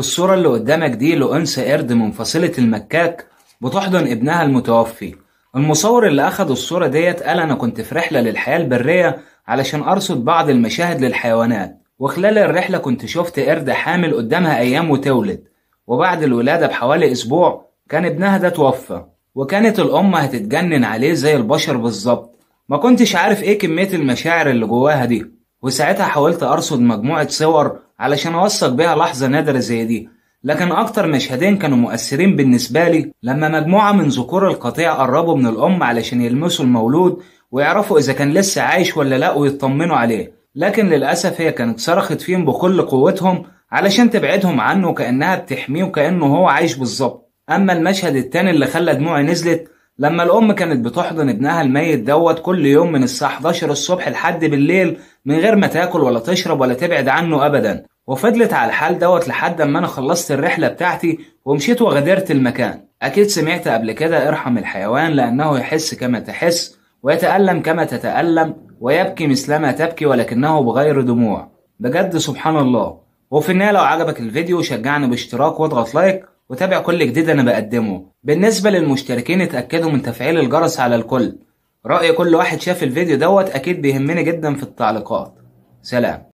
الصورة اللي قدامك دي لأنثى قرد منفصلة المكاك بتحضن ابنها المتوفي المصور اللي أخد الصورة ديت قال أنا كنت في رحلة للحياة البرية علشان أرصد بعض المشاهد للحيوانات وخلال الرحلة كنت شفت قرد حامل قدامها أيام وتولد وبعد الولادة بحوالي أسبوع كان ابنها ده توفى وكانت الأم هتتجنن عليه زي البشر بالظبط ما كنتش عارف إيه كمية المشاعر اللي جواها دي وساعتها حاولت أرصد مجموعة صور علشان أوثق بيها لحظة نادرة زي دي لكن أكتر مشهدين كانوا مؤثرين بالنسبة لي لما مجموعة من ذكور القطيع قربوا من الأم علشان يلمسوا المولود ويعرفوا إذا كان لسه عايش ولا لأ ويطمنوا عليه لكن للأسف هي كانت صرخت فيهم بكل قوتهم علشان تبعدهم عنه كأنها بتحميه وكأنه هو عايش بالظبط أما المشهد التاني اللي خلى دموعي نزلت لما الأم كانت بتحضن ابنها الميت دوت كل يوم من الساعة 11 الصبح لحد بالليل من غير ما تاكل ولا تشرب ولا تبعد عنه أبدا وفضلت على الحال دوت لحد ما انا خلصت الرحله بتاعتي ومشيت وغادرت المكان اكيد سمعت قبل كده ارحم الحيوان لانه يحس كما تحس ويتالم كما تتالم ويبكي مثلما تبكي ولكنه بغير دموع بجد سبحان الله وفي النهايه لو عجبك الفيديو شجعني باشتراك واضغط لايك وتابع كل جديد انا بقدمه بالنسبه للمشتركين اتاكدوا من تفعيل الجرس على الكل راي كل واحد شاف الفيديو دوت اكيد بيهمني جدا في التعليقات سلام